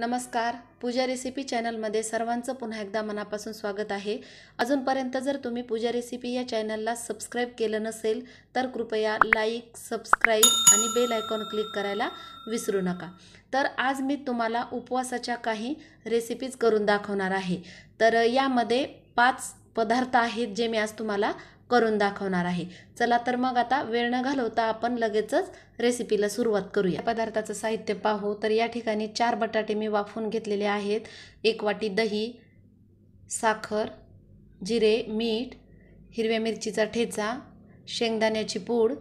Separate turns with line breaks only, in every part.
नमस्कार पूजा रेसिपी चॅनलमध्ये सर्वांचं पुन्हा एकदा मनापासून स्वागत आहे अजूनपर्यंत जर तुम्ही पूजा रेसिपी या चॅनलला सबस्क्राईब केलं नसेल तर कृपया लाईक सबस्क्राईब आणि बेल आयकॉन क्लिक करायला विसरू नका तर आज मी तुम्हाला उपवासाच्या काही रेसिपीज करून दाखवणार आहे तर यामध्ये पाच पदार्थ आहेत जे मी आज तुम्हाला करून दाखवणार आहे चला तर मग आता वेळ न घालवता आपण लगेचच रेसिपीला सुरुवात करूया पदार्थाचं साहित्य पाहू तर या ठिकाणी चार बटाटे मी वाफून घेतलेले आहेत एक वाटी दही साखर जिरे मीठ हिरव्या मिरचीचा ठेचा शेंगदाण्याची पूड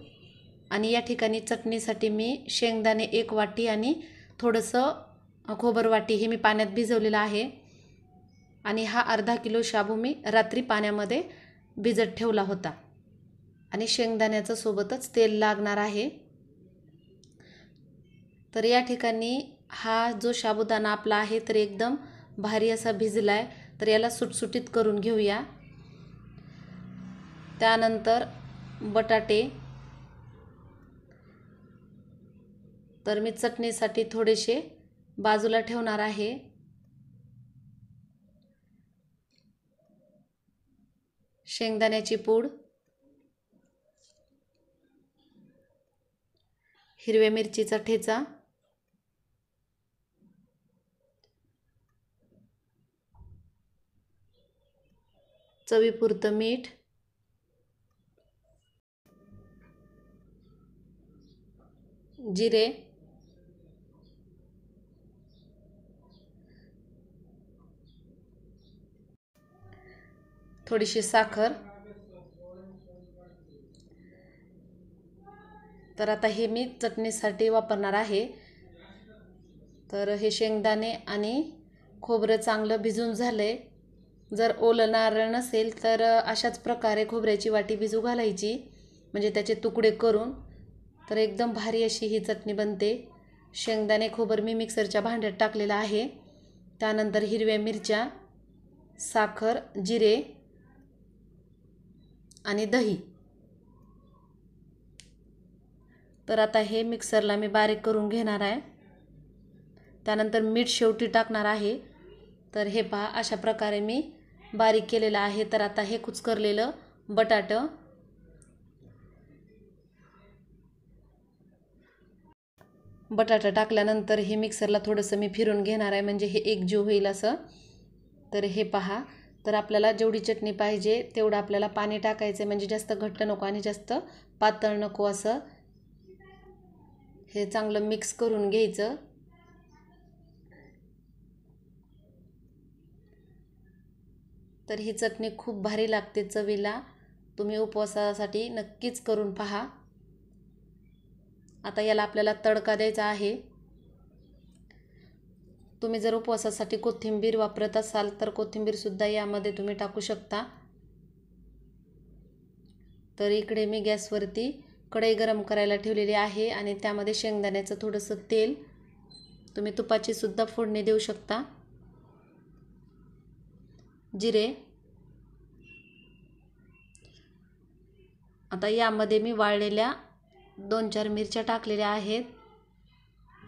आणि या ठिकाणी चटणीसाठी मी शेंगदाणे एक वाटी आणि थोडंसं खोबर वाटी हे मी पाण्यात भिजवलेलं आहे आणि हा अर्धा किलो शाबू मी रात्री पाण्यामध्ये भिजत ठेवला होता आणि शेंगदाण्याचं सोबतच तेल लागणार आहे तर या ठिकाणी हा जो शाबुदाना आपला आहे तर एकदम भारी असा भिजला आहे तर याला सुटसुटीत करून घेऊया त्यानंतर बटाटे तर मी चटणीसाठी थोडेसे बाजूला ठेवणार आहे शेंगदाण्याची पूड हिरव्या मिरचीचा ठेचा चवीपुरतं मीठ जिरे थोडीशी साखर तर आता हे मी चटणीसाठी वापरणार आहे तर हे शेंगदाणे आणि खोबरं चांगलं भिजून झालं आहे जर ओलं नारळ नसेल तर अशाच प्रकारे खोबऱ्याची वाटी भिजू घालायची म्हणजे त्याचे तुकडे करून तर एकदम भारी अशी ही चटणी बनते शेंगदाणे खोबर मी मिक्सरच्या भांड्यात टाकलेलं आहे त्यानंतर हिरव्या मिरच्या साखर जिरे आणि दही तर आता हे मिक्सरला मी बारीक करून घेणार आहे त्यानंतर मीठ शेवटी टाकणार आहे तर हे पहा अशा प्रकारे मी बारीक केलेलं आहे तर आता हे कुचकरलेलं बटाटं बटाटा टाकल्यानंतर हे मिक्सरला थोडंसं मी फिरून घेणार आहे म्हणजे हे एक जीव होईल असं तर हे पहा तर आपल्याला जेवढी चटणी पाहिजे तेवढं आपल्याला पाणी टाकायचं म्हणजे जास्त घट्ट नको आणि जास्त पातळ नको असं हे चांगलं मिक्स करून घ्यायचं तर ही चटणी खूप भारी लागते चवीला तुम्ही उपवासासाठी नक्कीच करून पहा आता याला आपल्याला तडका द्यायचा आहे तुम्ही जर उपवासासाठी कोथिंबीर वापरत असाल तर कोथिंबीरसुद्धा यामध्ये तुम्ही टाकू शकता तर इकडे मी गॅसवरती कढई गरम करायला ठेवलेली आहे आणि त्यामध्ये शेंगदाण्याचं थोडंसं तेल तुम्ही तुपाचीसुद्धा सुद्धा फोडणी देऊ शकता जिरे आता यामध्ये मी वाळलेल्या दोन चार मिरच्या टाकलेल्या आहेत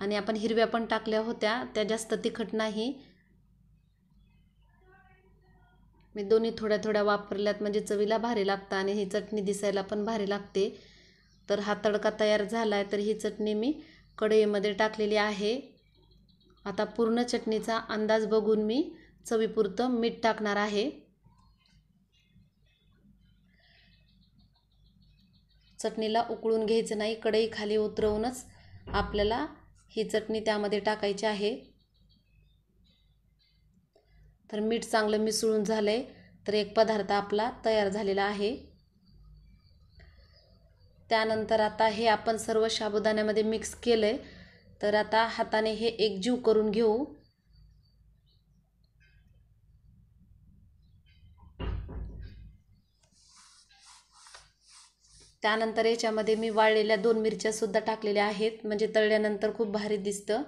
आणि आपण हिरव्या पण टाकल्या होत्या त्या जास्त तिखट नाही मी दोन्ही थोड्या थोड्या वापरल्यात म्हणजे चवीला भारी लागतं आणि ही चटणी दिसायला पण भारी लागते तर हा तडका तयार झाला आहे तर ही चटणी मी कढईमध्ये टाकलेली आहे आता पूर्ण चटणीचा अंदाज बघून मी चवीपुरतं मीठ टाकणार आहे चटणीला उकळून घ्यायचं नाही कढई खाली उतरवूनच आपल्याला ही चटणी त्यामध्ये टाकायची आहे तर मीठ चांगलं मिसळून झालं आहे तर एक पदार्थ आपला तयार झालेला आहे त्यानंतर आता हे आपण सर्व साबुदाण्यामध्ये मिक्स केलं आहे तर आता हाताने हे एकजीव करून घेऊ त्यानंतर याच्यामध्ये मी वाळलेल्या दोन मिरच्यासुद्धा टाकलेल्या आहेत म्हणजे तळल्यानंतर खूप भारी दिसतं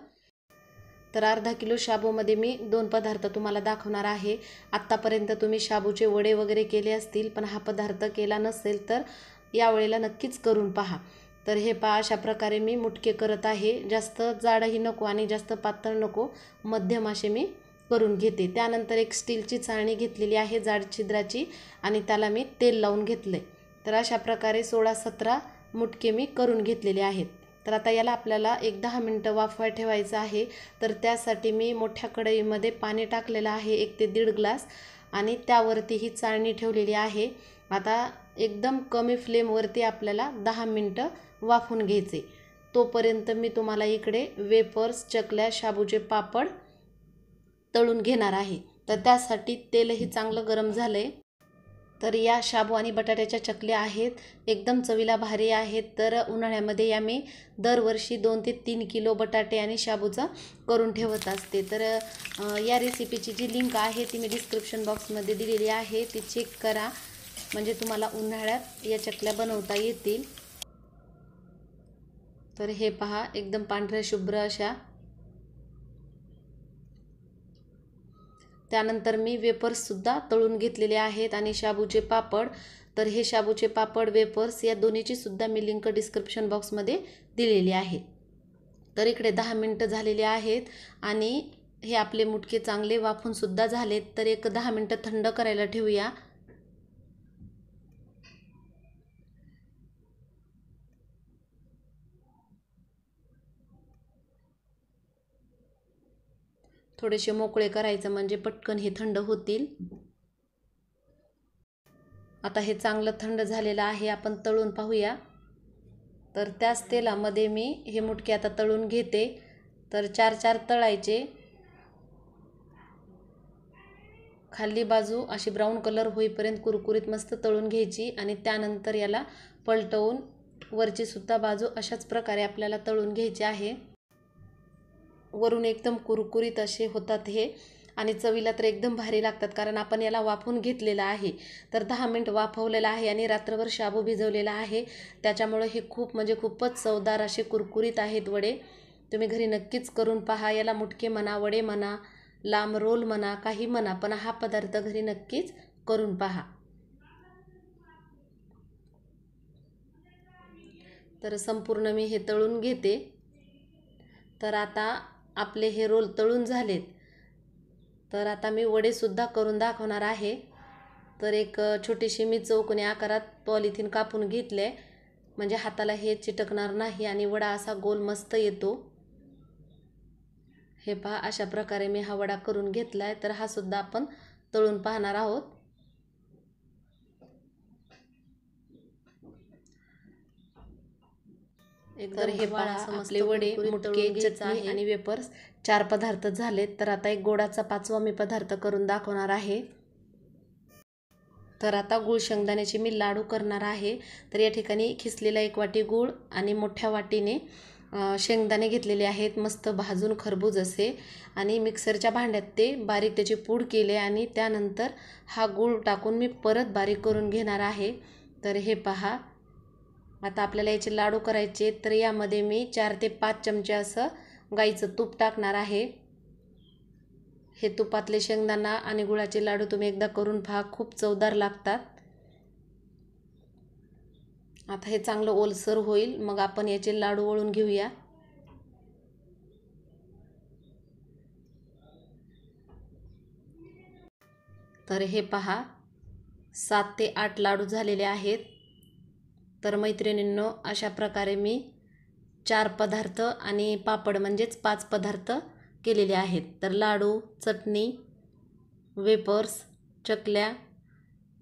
तर अर्धा किलो शाबूमध्ये मी दोन पदार्थ तुम्हाला दाखवणार आहे आत्तापर्यंत तुम्ही शाबूचे वडे वगैरे केले असतील पण हा पदार्थ केला नसेल तर यावेळेला नक्कीच करून पहा तर हे पहा अशा प्रकारे मी मुटके करत आहे जास्त जाडही नको आणि जास्त पातळ नको मध्यम असे मी करून घेते त्यानंतर एक स्टीलची चाळणी घेतलेली आहे जाड छिद्राची आणि त्याला मी तेल लावून घेतलं आहे तर अशा प्रकारे सोळा सतरा मुटके मी करून घेतलेले आहेत तर आता याला आपल्याला एक दहा मिनटं वाफवा ठेवायचं आहे तर त्यासाठी मी मोठ्या कढईमध्ये पाणी टाकलेलं आहे एक ते दीड ग्लास आणि त्यावरती ही चाळणी ठेवलेली आहे आता एकदम कमी फ्लेमवरती आपल्याला दहा मिनटं वाफून घ्यायचे तोपर्यंत मी तुम्हाला इकडे वेपर्स चकल्या शाबूचे पापड तळून घेणार आहे तर त्यासाठी तेलही चांगलं गरम झालं आहे तर या शाबू आणि बटाट्याच्या चकल्या आहेत एकदम चवीला भारी आहेत तर उन्हाळ्यामध्ये या मी दरवर्षी दोन ते तीन किलो बटाटे आणि शाबूचं करून ठेवत असते तर या रेसिपीची जी लिंक आहे ती मी डिस्क्रिप्शन बॉक्समध्ये दिलेली आहे ती चेक करा म्हणजे तुम्हाला उन्हाळ्यात या चकल्या बनवता येतील तर हे पहा एकदम पांढऱ्या शुभ्र अशा त्यानंतर मी वेपर्ससुद्धा तळून घेतलेले आहेत आणि शाबूचे पापड तर हे शाबूचे पापड वेपर्स या दोन्हीचीसुद्धा सुद्धा मी लिंक डिस्क्रिप्शन बॉक्समध्ये दिलेली आहे तर इकडे दहा मिनटं झालेली आहेत आणि हे आपले मुटके चांगले वाफूनसुद्धा झालेत तर एक दहा मिनटं थंड करायला ठेवूया थोडेसे मोकळे करायचं म्हणजे पटकन हे थंड होतील आता हे चांगलं थंड झालेलं आहे आपण तळून पाहूया तर त्याच तेलामध्ये मी हे मुटके आता तळून घेते तर चार चार तळायचे खाली बाजू अशी ब्राऊन कलर होईपर्यंत कुरकुरीत मस्त तळून घ्यायची आणि त्यानंतर याला पलटवून वरचीसुद्धा बाजू अशाच प्रकारे आपल्याला तळून घ्यायची आहे वरून एकदम कुरकुरीत असे होतात हे आणि चवीला तर एकदम भारी लागतात कारण आपण याला वाफून घेतलेलं आहे तर दहा मिनट वाफवलेलं आहे आणि रात्रभर शाबू भिजवलेला आहे त्याच्यामुळं हे खूप म्हणजे खूपच चवदार असे कुरकुरीत आहेत वडे तुम्ही घरी नक्कीच करून पहा याला मुटके म्हणा वडे म्हणा लांब रोल म्हणा काही म्हणा पण हा पदार्थ घरी नक्कीच करून पहा तर संपूर्ण मी हे तळून घेते तर आता आपले हे रोल तळून झालेत तर आता मी वडेसुद्धा करून दाखवणार आहे तर एक छोटीशी मी चौकोनी आकारात पॉलिथिन कापून घेतले म्हणजे हाताला हे चिटकणार नाही आणि वडा असा गोल मस्त येतो हे पहा अशा प्रकारे मी हा वडा करून घेतला आहे तर हा सुद्धा आपण तळून पाहणार आहोत तर हे आपले वडे मुटके चटणी आणि वेपर्स चार पदार्थ झालेत तर आता एक गोडाचा पाचवा मी पदार्थ करून दाखवणार आहे तर आता गुळ शेंगदाण्याचे मी लाडू करणार आहे तर या ठिकाणी खिसलेला एक वाटी गूळ आणि मोठ्या वाटीने शेंगदाणे घेतलेले आहेत मस्त भाजून खरबूज असे आणि मिक्सरच्या भांड्यात ते बारीक त्याची पूड केले आणि त्यानंतर हा गूळ टाकून मी परत बारीक करून घेणार आहे तर हे पहा आता आपल्याला याचे लाडू करायचे तर यामध्ये मी चार ते पाच चमचे असं गाईचं तूप टाकणार आहे हे तुपातले शेंगदाणा आणि गुळाचे लाडू तुम्ही एकदा करून पहा खूप चवदार लागतात आता हे चांगलं ओलसर होईल मग आपण याचे लाडू वळून घेऊया तर हे पहा सात ते आठ लाडू झालेले आहेत तर मैत्रिणींनो अशा प्रकारे मी चार पदार्थ आणि पापड म्हणजेच पाच पदार्थ केलेले आहेत तर लाडू चटणी वेपर्स चकल्या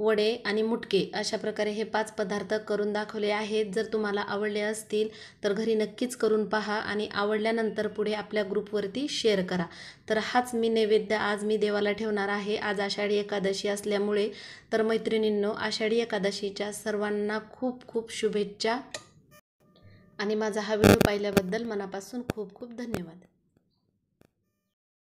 वडे आणि मुटके अशा प्रकारे हे पाच पदार्थ करून दाखवले आहेत जर तुम्हाला आवडले असतील तर घरी नक्कीच करून पहा आणि आवडल्यानंतर पुढे आपल्या ग्रुपवरती शेअर करा तर हाच मी नैवेद्य आज मी देवाला ठेवणार आहे आज आषाढी एकादशी असल्यामुळे तर मैत्रिणींनो आषाढी एकादशीच्या सर्वांना खूप खूप शुभेच्छा आणि माझा हा व्हिडिओ पाहिल्याबद्दल मनापासून खूप खूप धन्यवाद